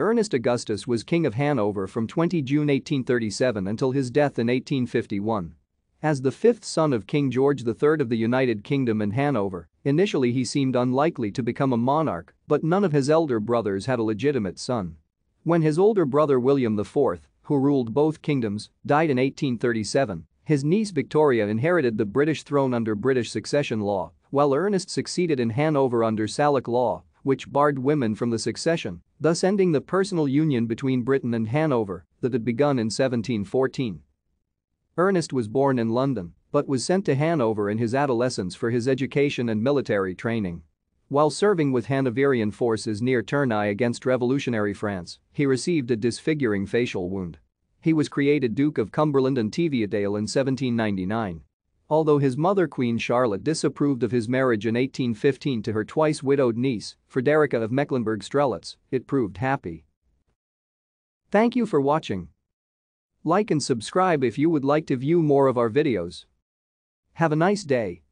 Ernest Augustus was King of Hanover from 20 June 1837 until his death in 1851. As the fifth son of King George III of the United Kingdom and Hanover, initially he seemed unlikely to become a monarch, but none of his elder brothers had a legitimate son. When his older brother William IV, who ruled both kingdoms, died in 1837, his niece Victoria inherited the British throne under British succession law, while Ernest succeeded in Hanover under Salic law, which barred women from the succession, thus ending the personal union between Britain and Hanover that had begun in 1714. Ernest was born in London but was sent to Hanover in his adolescence for his education and military training. While serving with Hanoverian forces near Tournai against revolutionary France, he received a disfiguring facial wound. He was created Duke of Cumberland and Teviotdale in 1799. Although his mother Queen Charlotte disapproved of his marriage in 1815 to her twice-widowed niece, Frederica of Mecklenburg-Strelitz, it proved happy. Thank you for watching. Like and subscribe if you would like to view more of our videos. Have a nice day.